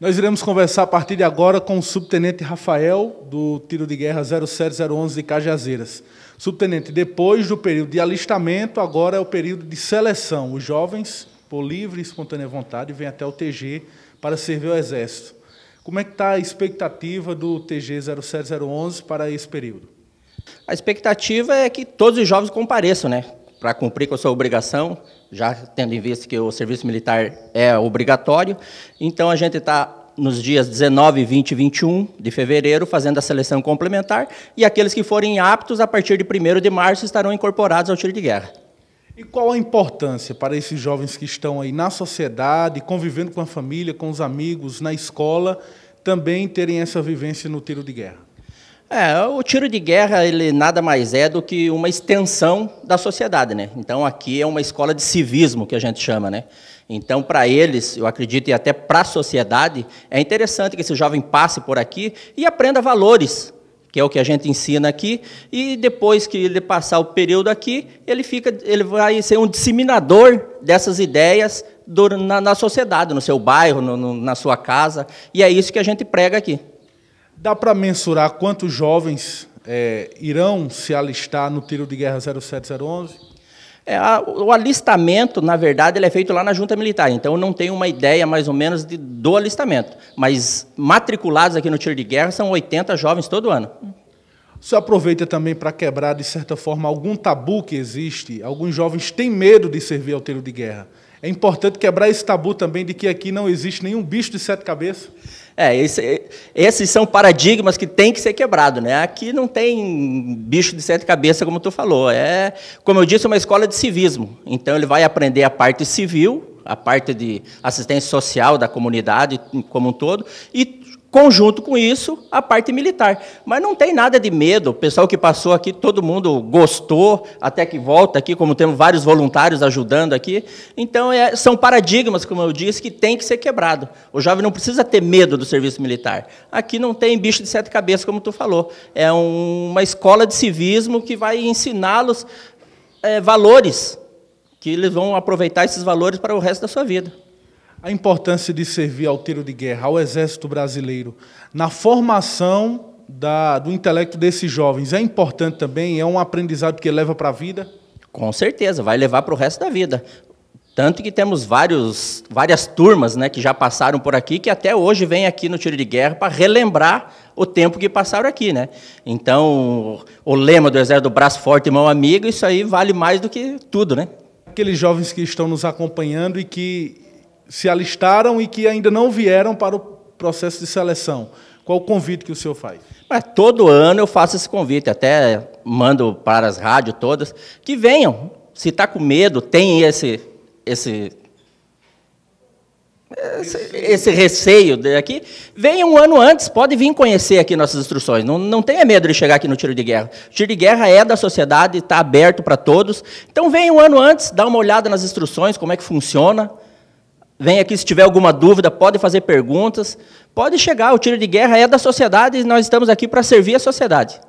Nós iremos conversar a partir de agora com o subtenente Rafael, do Tiro de Guerra 07011 de Cajazeiras. Subtenente, depois do período de alistamento, agora é o período de seleção. Os jovens, por livre e espontânea vontade, vêm até o TG para servir ao Exército. Como é que está a expectativa do TG 07011 para esse período? A expectativa é que todos os jovens compareçam, né? para cumprir com a sua obrigação, já tendo em vista que o serviço militar é obrigatório. Então, a gente está nos dias 19, 20 e 21 de fevereiro, fazendo a seleção complementar, e aqueles que forem aptos, a partir de 1 de março, estarão incorporados ao tiro de guerra. E qual a importância para esses jovens que estão aí na sociedade, convivendo com a família, com os amigos, na escola, também terem essa vivência no tiro de guerra? É, o tiro de guerra ele nada mais é do que uma extensão da sociedade, né? Então aqui é uma escola de civismo que a gente chama, né? Então para eles, eu acredito e até para a sociedade é interessante que esse jovem passe por aqui e aprenda valores, que é o que a gente ensina aqui, e depois que ele passar o período aqui, ele fica, ele vai ser um disseminador dessas ideias do, na, na, sociedade, no seu bairro, no, no, na sua casa, e é isso que a gente prega aqui. Dá para mensurar quantos jovens é, irão se alistar no tiro de guerra 07011? É, a, o alistamento, na verdade, ele é feito lá na Junta Militar, então eu não tenho uma ideia mais ou menos de, do alistamento. Mas matriculados aqui no tiro de guerra são 80 jovens todo ano. Você aproveita também para quebrar, de certa forma, algum tabu que existe. Alguns jovens têm medo de servir ao tiro de guerra. É importante quebrar esse tabu também de que aqui não existe nenhum bicho de sete cabeças. É, esse, esses são paradigmas que têm que ser quebrados, né? Aqui não tem bicho de sete cabeças, como tu falou. É, como eu disse, é uma escola de civismo. Então ele vai aprender a parte civil a parte de assistência social da comunidade como um todo, e conjunto com isso, a parte militar. Mas não tem nada de medo, o pessoal que passou aqui, todo mundo gostou, até que volta aqui, como temos vários voluntários ajudando aqui. Então, é, são paradigmas, como eu disse, que tem que ser quebrado. O jovem não precisa ter medo do serviço militar. Aqui não tem bicho de sete cabeças, como tu falou. É um, uma escola de civismo que vai ensiná-los é, valores que eles vão aproveitar esses valores para o resto da sua vida. A importância de servir ao tiro de guerra, ao Exército Brasileiro, na formação da, do intelecto desses jovens, é importante também? É um aprendizado que leva para a vida? Com certeza, vai levar para o resto da vida. Tanto que temos vários, várias turmas né, que já passaram por aqui, que até hoje vêm aqui no Tiro de Guerra para relembrar o tempo que passaram aqui. Né? Então, o lema do Exército Braço Forte e Mão Amiga, isso aí vale mais do que tudo. Né? aqueles jovens que estão nos acompanhando e que se alistaram e que ainda não vieram para o processo de seleção. Qual o convite que o senhor faz? Mas todo ano eu faço esse convite, até mando para as rádios todas, que venham. Se está com medo, tem esse, esse esse, esse receio daqui, venha um ano antes, pode vir conhecer aqui nossas instruções. Não, não tenha medo de chegar aqui no tiro de guerra. O tiro de guerra é da sociedade, está aberto para todos. Então venha um ano antes, dá uma olhada nas instruções, como é que funciona. vem aqui se tiver alguma dúvida, pode fazer perguntas. Pode chegar, o tiro de guerra é da sociedade e nós estamos aqui para servir a sociedade.